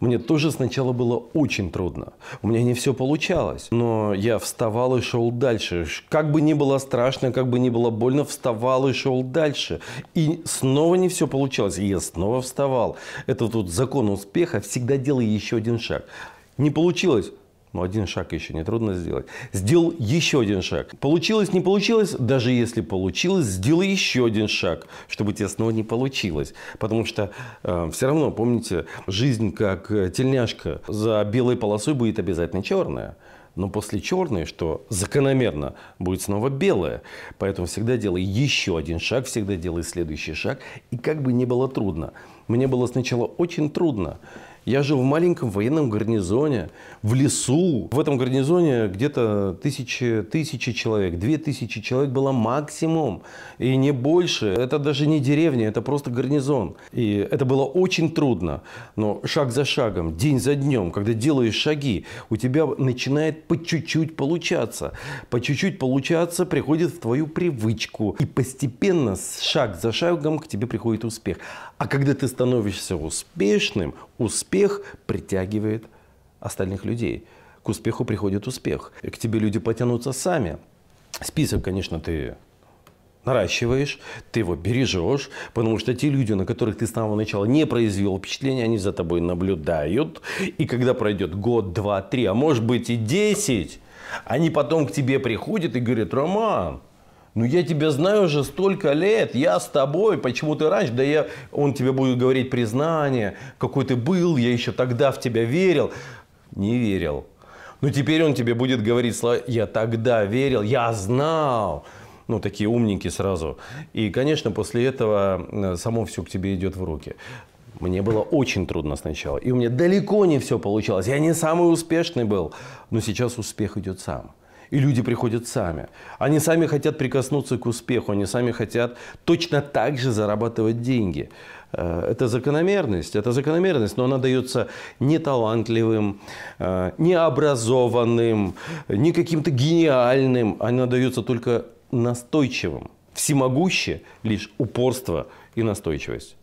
Мне тоже сначала было очень трудно. У меня не все получалось. Но я вставал и шел дальше. Как бы ни было страшно, как бы ни было больно, вставал и шел дальше. И снова не все получалось. И я снова вставал. Это тут закон успеха. Всегда делай еще один шаг. Не получилось. Но один шаг еще не трудно сделать. Сделал еще один шаг. Получилось, не получилось, даже если получилось, сделай еще один шаг, чтобы тебе снова не получилось. Потому что э, все равно, помните, жизнь как э, тельняшка. За белой полосой будет обязательно черная. Но после черной, что закономерно, будет снова белая. Поэтому всегда делай еще один шаг, всегда делай следующий шаг. И как бы ни было трудно. Мне было сначала очень трудно. Я жил в маленьком военном гарнизоне, в лесу. В этом гарнизоне где-то тысячи, тысячи человек, две тысячи человек было максимум, и не больше. Это даже не деревня, это просто гарнизон. И это было очень трудно, но шаг за шагом, день за днем, когда делаешь шаги, у тебя начинает по чуть-чуть получаться. По чуть-чуть получаться приходит в твою привычку. И постепенно, шаг за шагом, к тебе приходит успех. А когда ты становишься успешным, Успех притягивает остальных людей. К успеху приходит успех. К тебе люди потянутся сами. Список, конечно, ты наращиваешь, ты его бережешь, потому что те люди, на которых ты с самого начала не произвел впечатление, они за тобой наблюдают. И когда пройдет год, два, три, а может быть и десять, они потом к тебе приходят и говорят, Роман, ну я тебя знаю уже столько лет, я с тобой, почему ты раньше? Да я, он тебе будет говорить признание, какой ты был, я еще тогда в тебя верил. Не верил. Но «Ну, теперь он тебе будет говорить слова, я тогда верил, я знал. Ну, такие умники сразу. И, конечно, после этого э, само все к тебе идет в руки. Мне было очень трудно сначала. И у меня далеко не все получалось. Я не самый успешный был. Но сейчас успех идет сам. И люди приходят сами. Они сами хотят прикоснуться к успеху, они сами хотят точно так же зарабатывать деньги. Э, это закономерность, это закономерность, но она дается не талантливым, э, не образованным, не каким-то гениальным. Она дается только настойчивым. Всемогуще лишь упорство и настойчивость.